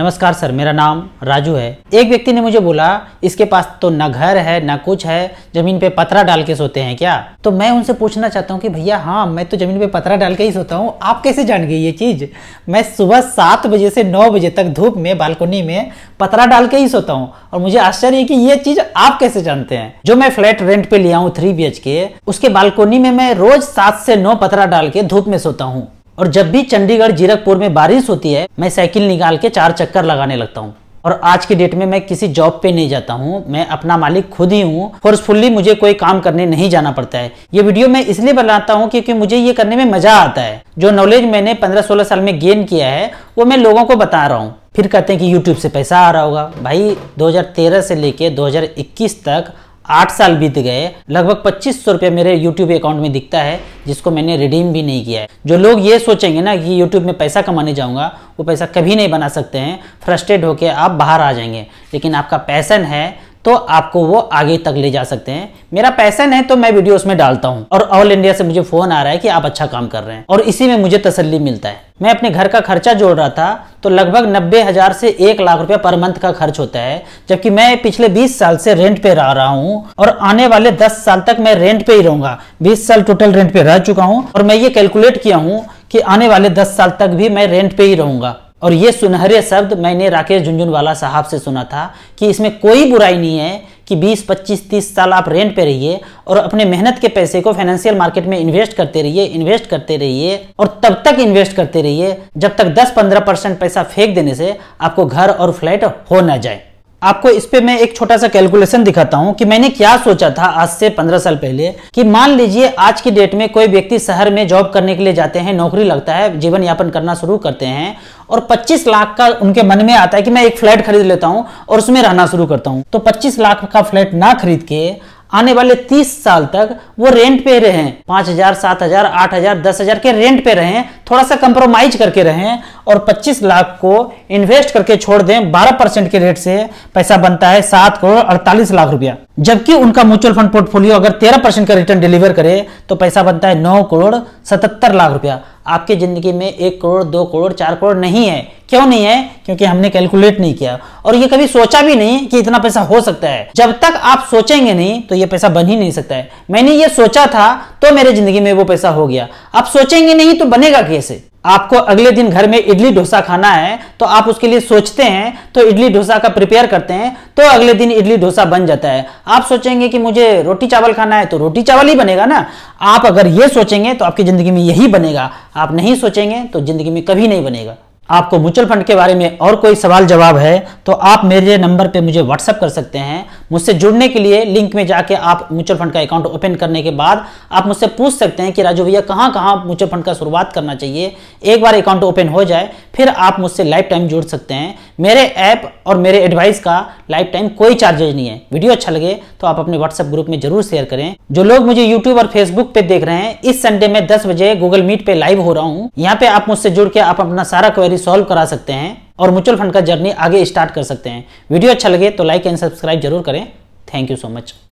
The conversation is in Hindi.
नमस्कार सर मेरा नाम राजू है एक व्यक्ति ने मुझे बोला इसके पास तो ना घर है ना कुछ है जमीन पे पतरा डाल के सोते हैं क्या तो मैं उनसे पूछना चाहता हूँ कि भैया हाँ मैं तो जमीन पे पतरा डाल के ही सोता हूँ आप कैसे जान गए ये चीज़ मैं सुबह सात बजे से नौ बजे तक धूप में बालकोनी में पतरा डाल के ही सोता हूँ और मुझे आश्चर्य है कि ये चीज़ आप कैसे जानते हैं जो मैं फ्लैट रेंट पे लिया हूँ थ्री बी उसके बालकोनी में मैं रोज सात से नौ पतरा डाल के धूप में सोता हूँ और जब भी चंडीगढ़ जीरकपुर में बारिश होती है मैं साइकिल निकाल के चार चक्कर लगाने लगता हूँ और आज के डेट में मैं किसी जॉब पे नहीं जाता हूँ मैं अपना मालिक खुद ही हूँ फोर्सफुल्ली मुझे कोई काम करने नहीं जाना पड़ता है ये वीडियो मैं इसलिए बनाता हूँ क्योंकि मुझे ये करने में मजा आता है जो नॉलेज मैंने 15-16 साल में गेन किया है वो मैं लोगों को बता रहा हूँ फिर कहते हैं कि यूट्यूब से पैसा आ रहा होगा भाई दो से लेके दो तक आठ साल बीत गए लगभग पच्चीस सौ रुपया मेरे यूट्यूब अकाउंट में दिखता है जिसको मैंने रिडीम भी नहीं किया है जो लोग ये सोचेंगे ना कि यूट्यूब में पैसा कमाने जाऊंगा वो पैसा कभी नहीं बना सकते हैं फ्रस्ट्रेट होकर आप बाहर आ जाएंगे लेकिन आपका पैसन है तो आपको वो आगे तक ले जा सकते हैं मेरा पैसन है तो मैं वीडियो उसमें डालता हूँ और ऑल इंडिया से मुझे फोन आ रहा है कि आप अच्छा काम कर रहे हैं और इसी में मुझे तसल्ली मिलता है मैं अपने घर का खर्चा जोड़ रहा था तो लगभग नब्बे हजार से एक लाख रुपया पर मंथ का खर्च होता है जबकि मैं पिछले 20 साल से रेंट पे रह रहा हूँ और आने वाले 10 साल तक मैं रेंट पे ही रहूंगा 20 साल टोटल रेंट पे रह चुका हूँ और मैं ये कैलकुलेट किया हूँ कि आने वाले 10 साल तक भी मैं रेंट पे ही रहूंगा और ये सुनहरे शब्द मैंने राकेश झुंझुनवाला साहब से सुना था कि इसमें कोई बुराई नहीं है कि 20, 25, 30 साल आप रेंट पे रहिए और अपने मेहनत के पैसे को फाइनेंशियल मार्केट में इन्वेस्ट करते रहिए इन्वेस्ट करते रहिए और तब तक इन्वेस्ट करते रहिए जब तक 10-15 परसेंट पैसा फेंक देने से आपको घर और फ्लैट हो ना जाए आपको इस पे मैं एक छोटा सा कैलकुलेशन दिखाता हूँ कि मैंने क्या सोचा था आज से पंद्रह साल पहले कि मान लीजिए आज की डेट में कोई व्यक्ति शहर में जॉब करने के लिए जाते हैं नौकरी लगता है जीवन यापन करना शुरू करते हैं और 25 लाख का उनके मन में आता है कि मैं एक फ्लैट खरीद लेता हूं और उसमें रहना शुरू करता हूं तो 25 लाख का फ्लैट ना खरीद के आने वाले 30 साल तक वो रेंट पे रहे पांच हजार सात हजार आठ हजार दस हजार के रेंट पे रहे थोड़ा सा कंप्रोमाइज करके रहे और 25 लाख को इन्वेस्ट करके छोड़ दें 12 परसेंट के रेट से पैसा बनता है सात करोड़ अड़तालीस लाख रुपया जबकि उनका म्यूचुअल फंड पोर्टफोलियो अगर 13 परसेंट का रिटर्न डिलीवर करे तो पैसा बनता है नौ करोड़ सतहत्तर लाख रुपया आपके ज़िंदगी में एक करोड़ दो करोड़ चार करोड़ नहीं है क्यों नहीं है क्योंकि हमने कैलकुलेट नहीं किया और ये कभी सोचा भी नहीं कि इतना पैसा हो सकता है जब तक आप सोचेंगे नहीं तो ये पैसा बन ही नहीं सकता है मैंने ये सोचा था तो मेरे ज़िंदगी में वो पैसा हो गया आप सोचेंगे नहीं तो बनेगा कैसे आपको अगले दिन घर में इडली डोसा खाना है तो आप उसके लिए सोचते हैं तो इडली डोसा का प्रिपेयर करते हैं तो अगले दिन इडली डोसा बन जाता है आप सोचेंगे कि मुझे रोटी चावल खाना है तो रोटी चावल ही बनेगा ना आप अगर ये सोचेंगे तो आपकी ज़िंदगी में यही बनेगा आप नहीं सोचेंगे तो ज़िंदगी में कभी नहीं बनेगा आपको म्यूचुअल फंड के बारे में और कोई सवाल जवाब है तो आप मेरे नंबर पे मुझे व्हाट्सअप कर सकते हैं मुझसे जुड़ने के लिए लिंक में जाके आप म्यूचुअल फंड का अकाउंट ओपन करने के बाद आप मुझसे पूछ सकते हैं कि राजू भैया कहाँ कहाँ म्यूचुअल फंड का शुरुआत करना चाहिए एक बार अकाउंट ओपन हो जाए फिर आप मुझसे लाइफ टाइम जुड़ सकते हैं मेरे ऐप और मेरे एडवाइस का लाइफ टाइम कोई चार्जेज नहीं है वीडियो अच्छा लगे तो आप अपने व्हाट्सएप ग्रुप में जरूर शेयर करें जो लोग मुझे यूट्यूब और फेसबुक पे देख रहे हैं इस संडे में दस बजे गूगल मीट पे लाइव हो रहा हूँ यहाँ पे आप मुझसे जुड़ के आप अपना सारा क्वेरी भी सॉल्व करा सकते हैं और म्यूचुअल फंड का जर्नी आगे स्टार्ट कर सकते हैं वीडियो अच्छा लगे तो लाइक एंड सब्सक्राइब जरूर करें थैंक यू सो मच